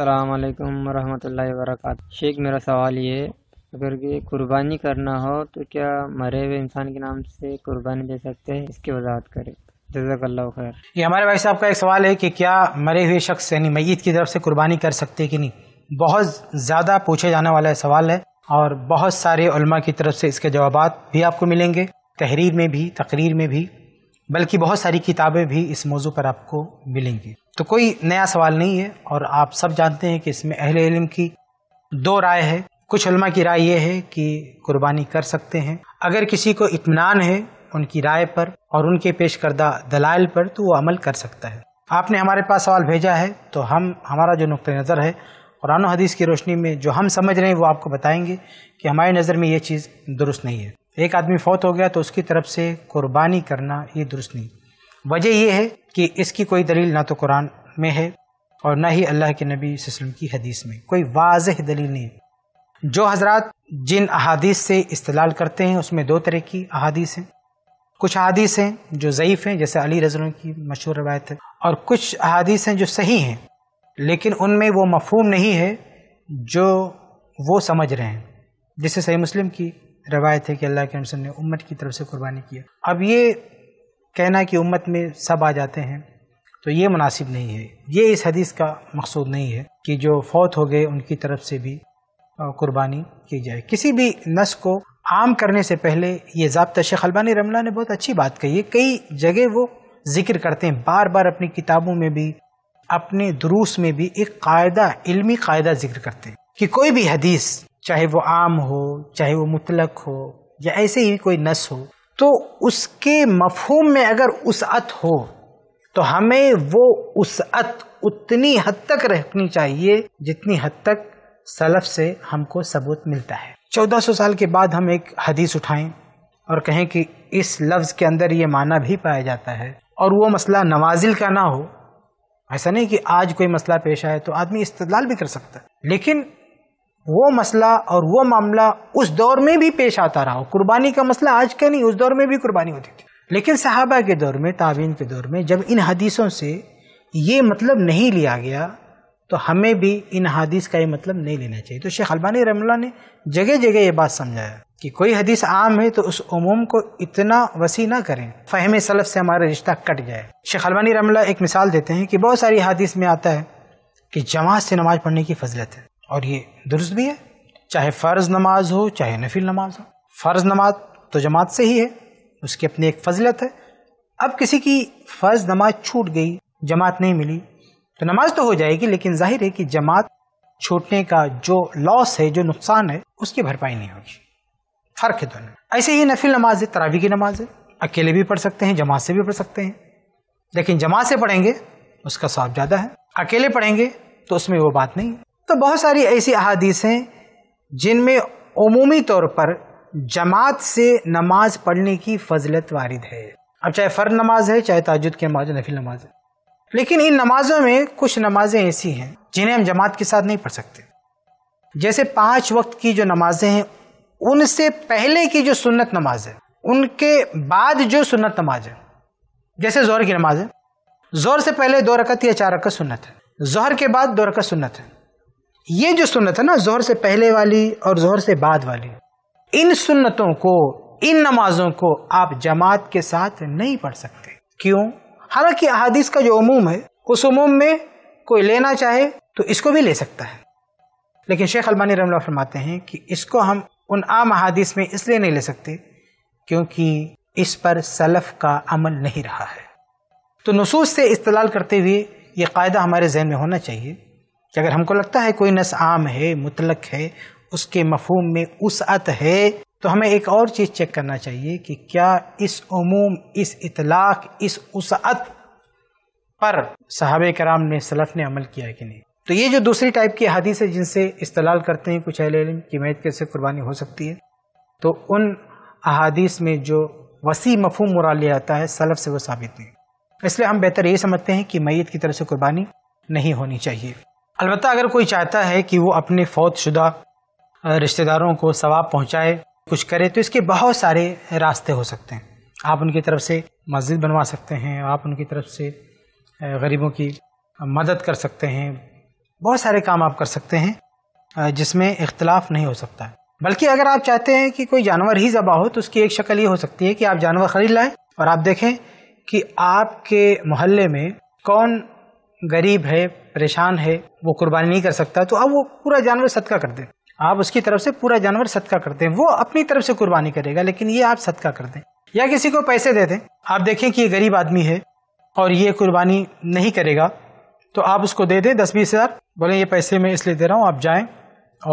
अल्लाम वरहमल वरक शेख मेरा सवाल ये अगर ये कुर्बानी करना हो तो क्या मरे हुए इंसान के नाम से कुर्बानी दे सकते हैं इसकी वजाहत करें जजाकल्ला खैर ये हमारे भाई साहब का एक सवाल है कि क्या मरे हुए शख्स यानी मैत की तरफ से कुर्बानी कर सकते कि नहीं बहुत ज़्यादा पूछे जाने वाला सवाल है और बहुत सारे उलमा की तरफ से इसके जवाब भी आपको मिलेंगे तहरीर में भी तकरीर में भी बल्कि बहुत सारी किताबें भी इस मौजू पर आपको मिलेंगी तो कोई नया सवाल नहीं है और आप सब जानते हैं कि इसमें अहले इल्म की दो राय है कुछ उलमा की राय यह है कि कुर्बानी कर सकते हैं अगर किसी को इतमान है उनकी राय पर और उनके पेश करदा दलाइल पर तो वो अमल कर सकता है आपने हमारे पास सवाल भेजा है तो हम हमारा जो नुक़ नज़र है कुरान हदीस की रोशनी में जो हम समझ रहे हैं वो आपको बताएंगे कि हमारी नज़र में ये चीज़ दुरुस्त नहीं है एक आदमी फौत हो गया तो उसकी तरफ से कुर्बानी करना ये दुरुस्त नहीं वजह यह है कि इसकी कोई दलील ना तो कुरान में है और ना ही अल्लाह के नबी वसल्लम की हदीस में कोई वाज दलील नहीं जो हजरत जिन अहादीस से इस्तेलाल करते हैं उसमें दो तरह की अहादीस हैं कुछ अहादीस हैं जो ज़यीफ़ हैं जैसे अली रजलों की मशहूर रवायत है और कुछ अहादीस हैं जो सही हैं लेकिन उनमें वो मफहम नहीं है जो वो समझ रहे हैं जैसे सही मुस्लिम की रवायत है कि अल्लाह के रमसन ने उम्मत की तरफ से कुर्बानी किया अब ये कहना कि उम्मत में सब आ जाते हैं तो ये मुनासिब नहीं है ये इस हदीस का मकसूद नहीं है कि जो फौत हो गए उनकी तरफ से भी कुर्बानी की जाए किसी भी नस को आम करने से पहले ये जबता शेख अलबानी रमला ने बहुत अच्छी बात कही है कई जगह वो जिक्र करते हैं बार बार अपनी किताबों में भी अपने दुरूस में भी एक कायदा इल्मी कायदा जिक्र करते हैं कि कोई भी हदीस चाहे वो आम हो चाहे वो मुतलक हो या ऐसे ही कोई नस हो तो उसके मफहूम में अगर उसअत हो तो हमें वो उसअत उतनी हद तक रखनी चाहिए जितनी हद तक सलफ से हमको सबूत मिलता है 1400 साल के बाद हम एक हदीस उठाएं और कहें कि इस लफ्ज़ के अंदर ये माना भी पाया जाता है और वो मसला नवाजिल का ना हो ऐसा नहीं कि आज कोई मसला पेश आए तो आदमी इस्तलाल भी कर सकता है लेकिन वो मसला और वो मामला उस दौर में भी पेश आता रहा कुर्बानी का मसला आज का नहीं उस दौर में भी कुर्बानी होती थी लेकिन साहबा के दौर में ताबीन के दौर में जब इन हदीसों से ये मतलब नहीं लिया गया तो हमें भी इन हदीस का ये मतलब नहीं लेना चाहिए तो शेख अलबानी रमला ने जगह जगह ये बात समझाया कि कोई हदीस आम है तो उस उमूम को इतना वसी ना करें फ़हम सलफ से हमारा रिश्ता कट जाए शेख अलबानी रमला एक मिसाल देते हैं कि बहुत सारी हदीस में आता है कि जमात से नमाज़ पढ़ने की फजलत है और ये दुरुस्त भी है चाहे फ़र्ज़ नमाज हो चाहे नफिल नमाज हो फ़र्ज़ नमाज तो जमात से ही है उसकी अपनी एक फजलत है अब किसी की फ़र्ज़ नमाज छूट गई जमात नहीं मिली तो नमाज तो हो जाएगी लेकिन जाहिर है कि जमात छूटने का जो लॉस है जो नुकसान है उसकी भरपाई नहीं होगी फ़र्क है दोनों ऐसे ही नफिल नमाज है तरावी की नमाज है अकेले भी पढ़ सकते हैं जमात से भी पढ़ सकते हैं लेकिन जमात से पढ़ेंगे उसका स्वाब ज़्यादा है अकेले पढ़ेंगे तो उसमें वो बात नहीं तो बहुत सारी ऐसी अहादीस हैं जिनमें अमूमी तौर पर जमात से नमाज पढ़ने की फजलत वारिद है अब चाहे फ़र्द नमाज है चाहे ताजुद की नमाज नफिल नमाज है लेकिन इन नमाजों में कुछ नमाजें ऐसी हैं जिन्हें हम जमात के साथ नहीं पढ़ सकते जैसे पांच वक्त की जो नमाजें हैं उनसे पहले की जो सुन्नत नमाज है उनके बाद जो सुन्नत नमाज है जैसे जोहर की नमाज है जोर से पहले दो रकत या चार रकत सुन्नत है जहर के बाद दो रकत सुन्नत है ये जो सुन्नत है ना जोहर से पहले वाली और जोहर से बाद वाली इन सुन्नतों को इन नमाजों को आप जमात के साथ नहीं पढ़ सकते क्यों हालांकि अहादीस का जो उमूम है उस उमूम में कोई लेना चाहे तो इसको भी ले सकता है लेकिन शेख अलमानी रमला फरमाते हैं कि इसको हम उन आम अहादीस में इसलिए नहीं ले सकते क्योंकि इस पर सलफ का अमल नहीं रहा है तो नसूस से इस्तलाल करते हुए ये कायदा हमारे जहन में होना चाहिए कि अगर हमको लगता है कोई नस आम है मुतलक है उसके मफहम में अत है तो हमें एक और चीज़ चेक करना चाहिए कि क्या इस उमूम इस इतलाक इस अत पर साहब कराम ने सलफ ने अमल किया कि नहीं तो ये जो दूसरी टाइप की हदीस है जिनसे इस्तलाल करते हैं कुछ अहिल की मैत कैसे कुर्बानी हो सकती है तो उन अहादीस में जो वसी मफहम मुरा लिया जाता है सलफ से वो साबित नहीं इसलिए हम बेहतर ये समझते हैं कि मैत की तरफ से कुर्बानी नहीं होनी चाहिए अलबत् अगर कोई चाहता है कि वो अपने फौतशुदा रिश्तेदारों को सवाब पहुँचाए कुछ करे तो इसके बहुत सारे रास्ते हो सकते हैं आप उनकी तरफ से मस्जिद बनवा सकते हैं आप उनकी तरफ से गरीबों की मदद कर सकते हैं बहुत सारे काम आप कर सकते हैं जिसमें इख्तलाफ नहीं हो सकता बल्कि अगर आप चाहते हैं कि कोई जानवर ही ज़बा हो तो उसकी एक शक्ल ये हो सकती है कि आप जानवर ख़रीद लाएँ और आप देखें कि आपके मोहल्ले में कौन गरीब है परेशान है वो कुर्बानी नहीं कर सकता तो अब वो पूरा जानवर सदका कर दे आप उसकी तरफ से पूरा जानवर सदका कर दें वो अपनी तरफ से कुर्बानी करेगा लेकिन ये आप सदका कर दें या किसी को पैसे दे दें आप देखें कि ये गरीब आदमी है और ये कुर्बानी नहीं करेगा तो आप उसको दे दें दस बीस हज़ार बोले ये पैसे मैं इसलिए दे रहा हूँ आप जाएं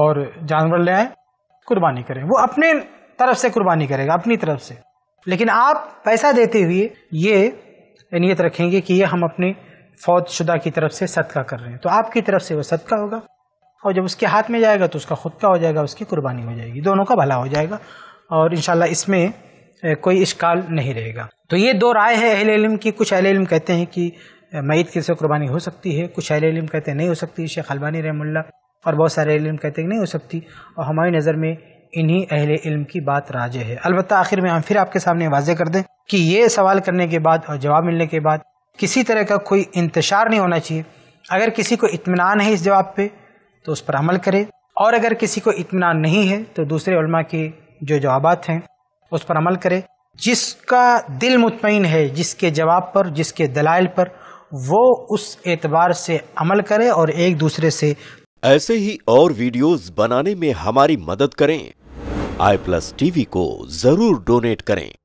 और जानवर ले आए कुर्बानी करें वो अपने तरफ से कुर्बानी करेगा अपनी तरफ से लेकिन आप पैसा देते हुए ये नीयत रखेंगे कि ये हम अपने फौज शुदा की तरफ से सदका कर रहे हैं तो आपकी तरफ से वो सदका होगा और जब उसके हाथ में जाएगा तो उसका खुद का हो जाएगा उसकी कुर्बानी हो जाएगी दोनों का भला हो जाएगा और इन इसमें कोई इश्काल नहीं रहेगा तो ये दो राय है अहल इलम की कुछ अहल इलम कहते हैं कि मैत की से कुर्बानी हो सकती है कुछ अहल इलम कहते हैं नहीं हो सकती शेख अलबानी रहमुल्ला और बहुत सारे इलम कहते हैं नहीं हो सकती और हमारी नज़र में इन्हीं अहल इल्म की बात राज है अलबत्त आखिर में हम फिर आपके सामने वाजह कर दें कि ये सवाल करने के बाद और जवाब मिलने के बाद किसी तरह का कोई इंतजार नहीं होना चाहिए अगर किसी को इतमान है इस जवाब पे तो उस पर अमल करे और अगर किसी को इतमान नहीं है तो दूसरे उलमा के जो जवाब हैं उस पर अमल करे जिसका दिल मुतमिन है जिसके जवाब पर जिसके दलाइल पर वो उस एतबार से अमल करे और एक दूसरे से ऐसे ही और वीडियोस बनाने में हमारी मदद करें आई प्लस टीवी को जरूर डोनेट करें